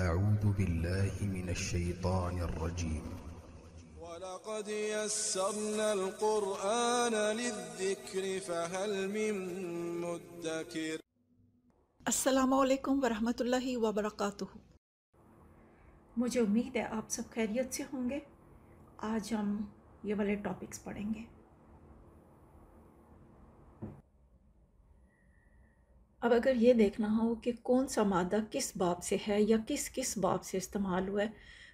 أعوذ بالله من الشيطان الرجيم ولقد يسرنا القرآن للذكر فهل من مدكر السلام عليكم ورحمة الله وبركاته مجھے امید ہے آپ سب خیریت سے ہوں گے آج ہم یہ والے ٹاپکس پڑھیں گے अब अगर ये देखना हो कि कौन सा मादा किस बाप से है या किस किस बाप से इस्तेमाल हुआ है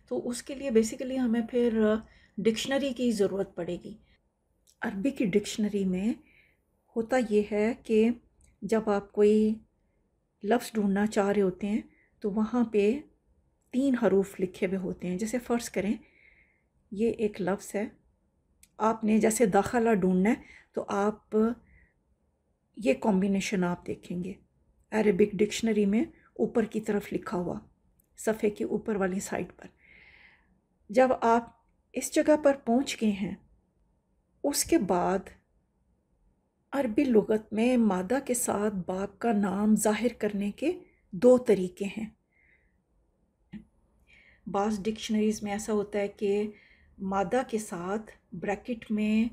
तो उसके लिए बेसिकली हमें फिर डिक्शनरी की ज़रूरत पड़ेगी अरबी की डिक्शनरी में होता ये है कि जब आप कोई लफ्ज़ ढूंढना चाह रहे होते हैं तो वहाँ पे तीन हरूफ लिखे हुए होते हैं जैसे फ़र्ज़ करें ये एक लफ्ज़ है आपने जैसे दाखला ढूँढना है तो आप ये कॉम्बिनेशन आप देखेंगे अरबिक डिक्शनरी में ऊपर की तरफ लिखा हुआ सफ़े के ऊपर वाली साइड पर जब आप इस जगह पर पहुंच गए हैं उसके बाद अरबी लगत में मादा के साथ बाप का नाम जाहिर करने के दो तरीके हैं बास डिक्शनरीज़ में ऐसा होता है कि मादा के साथ ब्रैकेट में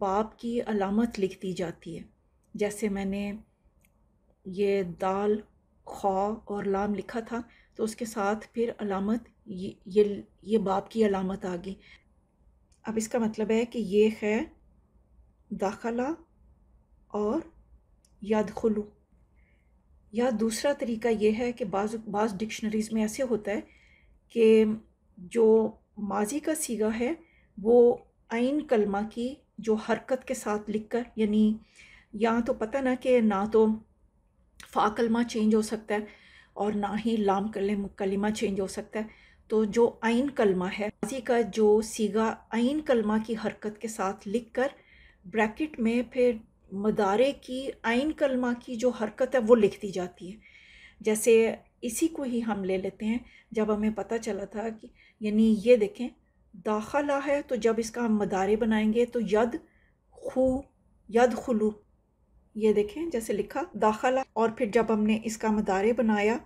बाप की अलामत लिख दी जाती है जैसे मैंने ये दाल खौ और लाम लिखा था तो उसके साथ फिर अलामत ये ये, ये बाप की अलामत आ गई अब इसका मतलब है कि ये है दाखला और याद खलू या दूसरा तरीका ये है कि बाज़ बाज़ डिक्शनरीज़ में ऐसे होता है कि जो माजी का सीगा है वो आइन कलमा की जो हरकत के साथ लिख कर यानी यहाँ तो पता ना कि ना तो फ़ाकलमा चेंज हो सकता है और ना ही लाम कलमा चेंज हो सकता है तो जो आइन कलमा है माजी का जो सीगा आइन कलमा की हरकत के साथ लिख कर ब्रैकेट में फिर मदारे की आइन कलमा की जो हरकत है वो लिख दी जाती है जैसे इसी को ही हम ले लेते हैं जब हमें पता चला था कि यानी ये देखें दाखला है तो जब इसका हम मदारे बनाएंगे तो यद खू यद खलू ये देखें जैसे लिखा दाखला और फिर जब हमने इसका मदारे बनाया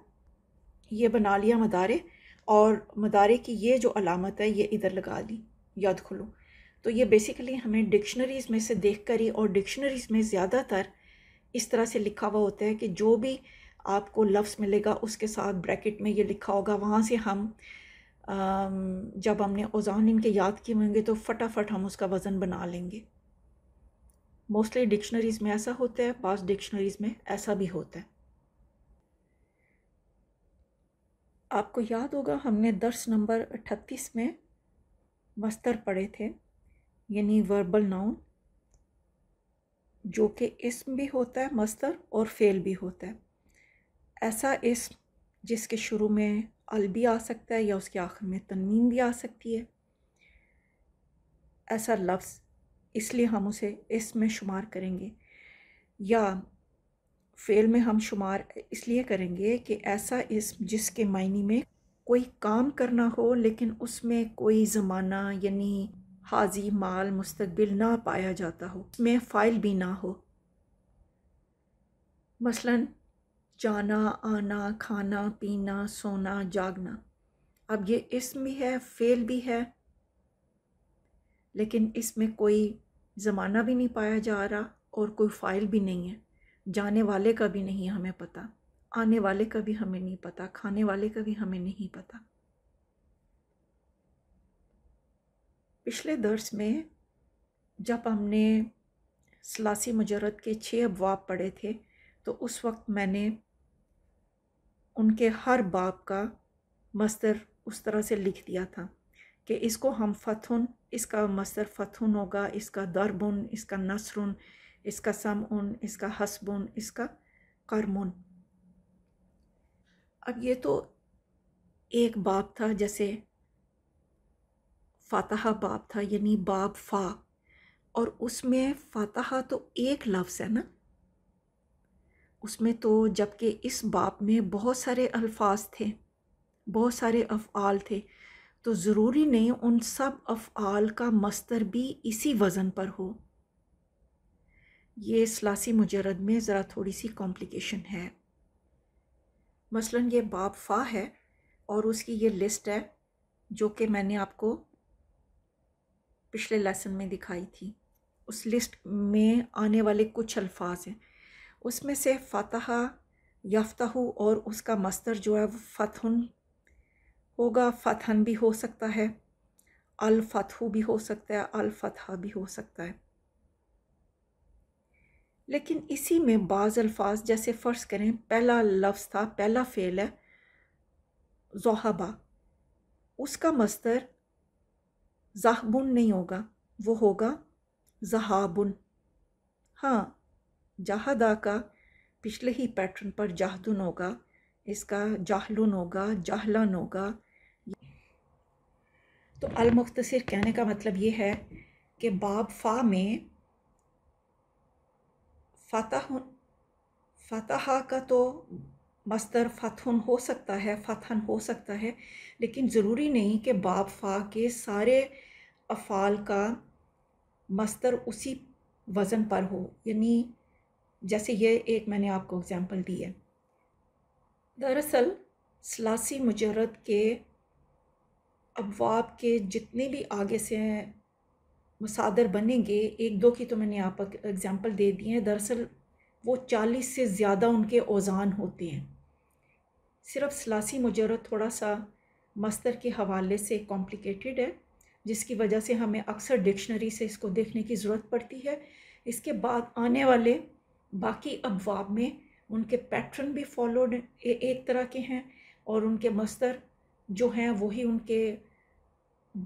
ये बना लिया मदारे और मदारे की ये जो अलामत है ये इधर लगा दी याद खुलो तो ये बेसिकली हमें डिक्शनरीज़ में से देख कर ही और डिक्शनरीज़ में ज़्यादातर इस तरह से लिखा हुआ होता है कि जो भी आपको लफ्ज़ मिलेगा उसके साथ ब्रैकेट में ये लिखा होगा वहाँ से हम जब हमने ओजान इनके याद किए होंगे तो फटाफट हम उसका वज़न बना लेंगे मोस्टली डिक्शनरीज़ में ऐसा होता है पास डिक्शनरीज़ में ऐसा भी होता है आपको याद होगा हमने दर्श नंबर अठतीस में मस्तर पढ़े थे यानी वर्बल नाउन जो कि इसम भी होता है मस्तर और फेल भी होता है ऐसा इसम जिसके शुरू में अल भी आ सकता है या उसके आखिर में तनवीन भी आ सकती है ऐसा लफ्ज़ इसलिए हम उसे में शुमार करेंगे या फेल में हम शुमार इसलिए करेंगे कि ऐसा इसम जिसके मायने में कोई काम करना हो लेकिन उसमें कोई ज़माना यानी हाजी माल मुस्तबिल ना पाया जाता हो उसमें फ़ाइल भी ना हो मसलन जाना आना खाना पीना सोना जागना अब ये इसम भी है फेल भी है लेकिन इसमें कोई ज़माना भी नहीं पाया जा रहा और कोई फ़ाइल भी नहीं है जाने वाले का भी नहीं हमें पता आने वाले का भी हमें नहीं पता खाने वाले का भी हमें नहीं पता पिछले दर्स में जब हमने सलासी मजरत के छः अबवाब पढ़े थे तो उस वक्त मैंने उनके हर बाब का मस्तर उस तरह से लिख दिया था कि इसको हम फतुन इसका मसर फतुन होगा इसका दरबुन इसका नसरुन इसका समउन इसका हसबुन इसका करमुन अब ये तो एक बाप था जैसे फ़ातहा बाप था यानी बाप फ़ा और उसमें फ़ातहा तो एक लफ्ज़ है ना उसमें तो जबकि इस बाप में बहुत सारे अल्फाज थे बहुत सारे अफ़ाल थे तो ज़रूरी नहीं उन सब अफ़ाल का मस्तर भी इसी वज़न पर हो ये सलासी मुजरद में ज़रा थोड़ी सी कॉम्प्लिकेशन है मसलन ये बाब फ़ा है और उसकी ये लिस्ट है जो कि मैंने आपको पिछले लेसन में दिखाई थी उस लिस्ट में आने वाले कुछ अल्फाज हैं उसमें से फ़तह याफ्ता और उसका मस्तर जो है वो फ़तहन होगा फतहन भी हो सकता है अल भी हो सकता है अल भी हो सकता है लेकिन इसी में बाज़ अल्फाज जैसे फ़र्ज़ करें पहला लफ्ज़ था पहला फ़ेल है जहाबा उसका मस्तर जहाबुन नहीं होगा वो होगा जहाबुन हाँ जहादा का पिछले ही पैटर्न पर जाहदुन होगा इसका जाहलुन होगा जाहलन होगा तो अलमुख्तर कहने का मतलब ये है कि बाब फ़ा में फ़तह फ़तहा का तो मस्तर फ़तहन हो सकता है फ़तहन हो सकता है लेकिन ज़रूरी नहीं कि बाब फ़ा के सारे अफ़ाल का मस्तर उसी वज़न पर हो यानी जैसे ये एक मैंने आपको एग्ज़ाम्पल दी है दरअसल सलासी मुजरद के अबवाब के जितने भी आगे से मसादर बनेंगे एक दो की तो मैंने आप एग्ज़ाम्पल दे दी हैं दरअसल वो चालीस से ज़्यादा उनके औज़ान होते हैं सिर्फ सलासी मुजरत थोड़ा सा मस्तर के हवाले से कॉम्प्लिकेटेड है जिसकी वजह से हमें अक्सर डिक्शनरी से इसको देखने की ज़रूरत पड़ती है इसके बाद आने वाले बाकी अबवाब में उनके पैटर्न भी फॉलोड एक तरह के हैं और उनके मस्तर जो हैं वही उनके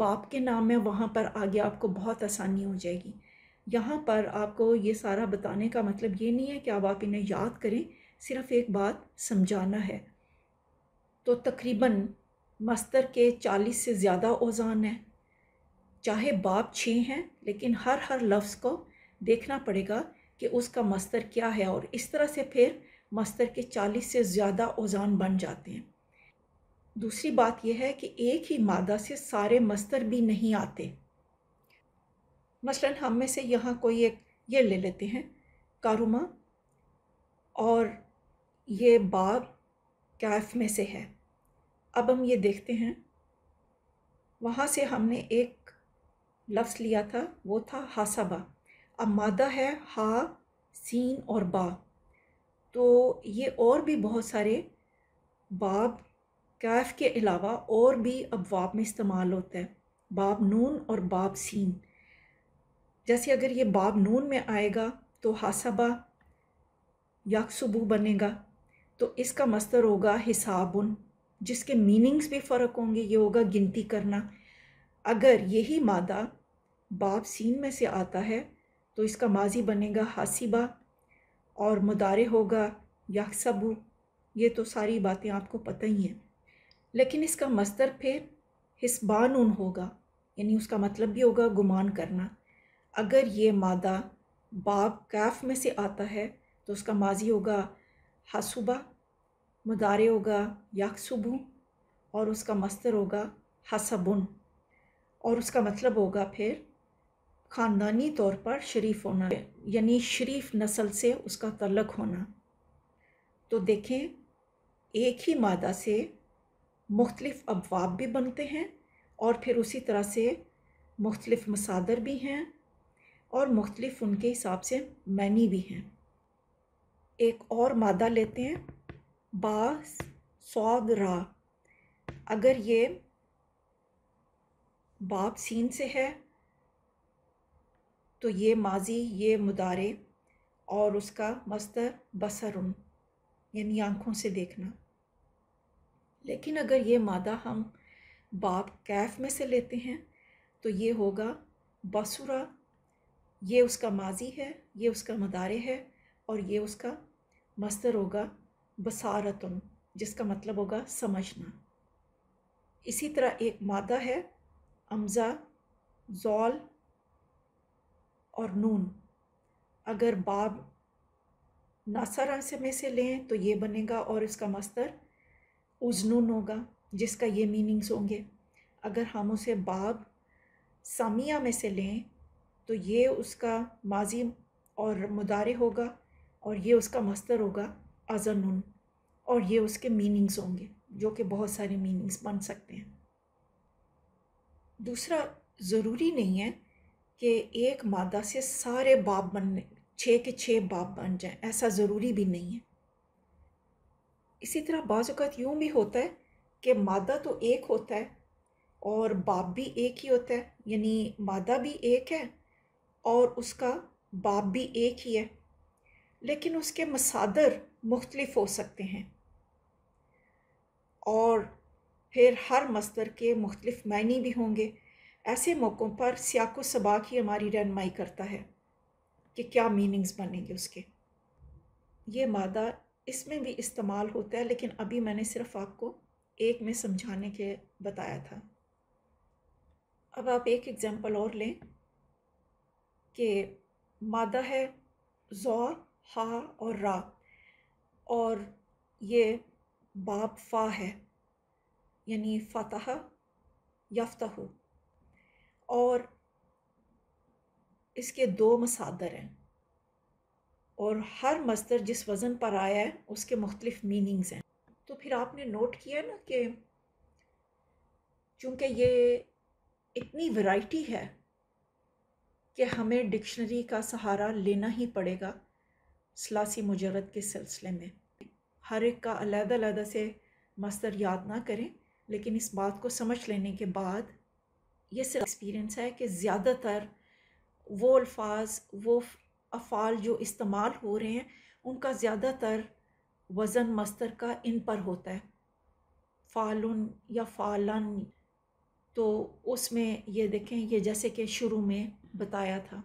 बाप के नाम में वहाँ पर आगे आपको बहुत आसानी हो जाएगी यहाँ पर आपको ये सारा बताने का मतलब ये नहीं है कि अब आप इन्हें याद करें सिर्फ़ एक बात समझाना है तो तकरीबन मस्तर के चालीस से ज़्यादा ओजान हैं चाहे बाप छः हैं लेकिन हर हर लफ्ज़ को देखना पड़ेगा कि उसका मस्तर क्या है और इस तरह से फिर मस्तर के चालीस से ज़्यादा ओजान बन जाते हैं दूसरी बात यह है कि एक ही मादा से सारे मस्तर भी नहीं आते मसलन हम में से यहाँ कोई एक ये ले लेते हैं कारुमा और ये बाब कैफ में से है अब हम ये देखते हैं वहाँ से हमने एक लफ्ज़ लिया था वो था हासाबा अब मादा है हा सीन और बा तो ये और भी बहुत सारे बाब कैफ के अलावा और भी अबवाब में इस्तेमाल होता है बाब नून और बाब सीन जैसे अगर ये बाब नून में आएगा तो हासबा यकसबू बनेगा तो इसका मस्तर होगा हिसाबुन जिसके मीनिंग्स भी फ़र्क होंगे ये होगा गिनती करना अगर यही मादा बाब सीन में से आता है तो इसका माजी बनेगा हासिबा और मदारे होगा यकसबू ये तो सारी बातें आपको पता ही हैं लेकिन इसका मस्तर फिर हिसबान होगा यानी उसका मतलब भी होगा गुमान करना अगर ये मादा बाब कैफ में से आता है तो उसका माजी होगा हसुबा मदारे होगा याकसुबू और उसका मस्तर होगा हसबुन और उसका मतलब होगा फिर ख़ानदानी तौर पर शरीफ होना यानी शरीफ नस्ल से उसका तलक होना तो देखें एक ही मादा से मुख्तलिफ़ अबवाब भी बनते हैं और फिर उसी तरह से मुख्तलिफ़ मसादर भी हैं और मुख्तलिफ़ उनके हिसाब से मैनी भी हैं एक और मादा लेते हैं बास सौद रा अगर ये बाप सीन से है तो ये माजी ये मुदारे और उसका मस्तर बसरुन यानी आँखों से देखना लेकिन अगर ये मादा हम बाप कैफ में से लेते हैं तो ये होगा बसुरा ये उसका माजी है ये उसका मदारे है और ये उसका मस्तर होगा बसारतन जिसका मतलब होगा समझना इसी तरह एक मादा है अमज़ा जौल और नून अगर बाब नासरा से में से लें तो ये बनेगा और इसका मस्तर उजनून होगा जिसका ये मीनिंग्स होंगे अगर हम उसे बाब सामिया में से लें तो ये उसका माजी और मुदारे होगा और ये उसका मस्तर होगा अजनुन और ये उसके मीनिंग्स होंगे जो कि बहुत सारे मीनिंग्स बन सकते हैं दूसरा ज़रूरी नहीं है कि एक मादा से सारे बाप बनने छः के छः बाप बन जाएं ऐसा ज़रूरी भी नहीं है इसी तरह बाज़त यूँ भी होता है कि मादा तो एक होता है और बाप भी एक ही होता है यानी मादा भी एक है और उसका बाप भी एक ही है लेकिन उसके मसादर मुख्तलफ हो सकते हैं और फिर हर मस्तर के मुख्तलिफ मायने भी होंगे ऐसे मौक़ों पर सियाको सबाक ही हमारी रहनमाई करता है कि क्या मीनिंग्स बनेंगे उसके ये मादा इसमें भी इस्तेमाल होता है लेकिन अभी मैंने सिर्फ आपको एक में समझाने के बताया था अब आप एक एग्ज़ाम्पल और लें कि मादा है ज़ौर हा और रा और ये बाप फ़ा है यानी फ़तह यफ्तह और इसके दो मसादर हैं और हर मस्तर जिस वज़न पर आया है उसके मुख्तलिफ मीनिंग्स हैं तो फिर आपने नोट किया ना कि चूँकि ये इतनी वैरायटी है कि हमें डिक्शनरी का सहारा लेना ही पड़ेगा सलासी मुजरद के सिलसिले में हर एक का अलग अलग से मस्तर याद ना करें लेकिन इस बात को समझ लेने के बाद ये सिर्फ एक्सपीरियंस है कि ज़्यादातर वो अल्फाज वो अफ़ाल जो इस्तेमाल हो रहे हैं उनका ज़्यादातर वज़न मस्तर का इन पर होता है फ़ालन या फ़ालन तो उसमें ये देखें ये जैसे कि शुरू में बताया था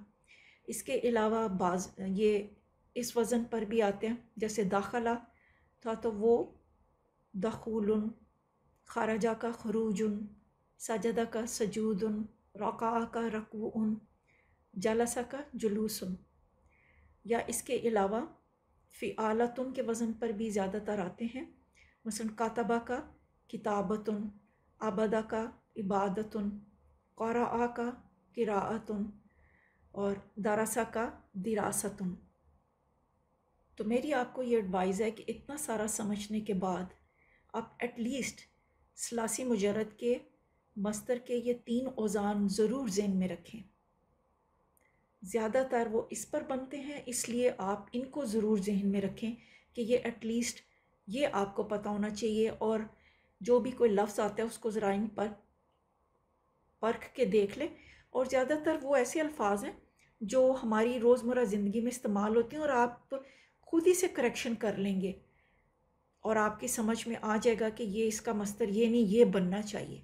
इसके अलावा बाज ये इस वज़न पर भी आते हैं जैसे दाखला था तो वो दखूल खारजा का खरूज सजदा का सजूद रक़ा का उन जलसा का जुलूसन या इसके अलावा फ़ियालतन के वज़न पर भी ज़्यादातर आते हैं मसलन कातबा का किताबतन आबदा का इबादतुन कौरा का किरातुन और दरासा का दिरासतन तो मेरी आपको ये एडवाइज़ है कि इतना सारा समझने के बाद आप एटलीस्ट सलासी मुजरद के मस्तर के ये तीन औज़ान ज़रूर जेन में रखें ज़्यादातर वो इस पर बनते हैं इसलिए आप इनको ज़रूर जहन में रखें कि ये एटलीस्ट ये आपको पता होना चाहिए और जो भी कोई लफ्ज़ आता है उसको ज़रा इन पर परख के देख लें और ज़्यादातर वो ऐसे अल्फाज हैं जो हमारी रोज़मर्रा ज़िंदगी में इस्तेमाल होते हैं और आप खुद ही से करेक्शन कर लेंगे और आपकी समझ में आ जाएगा कि ये इसका मस्तर ये नहीं ये बनना चाहिए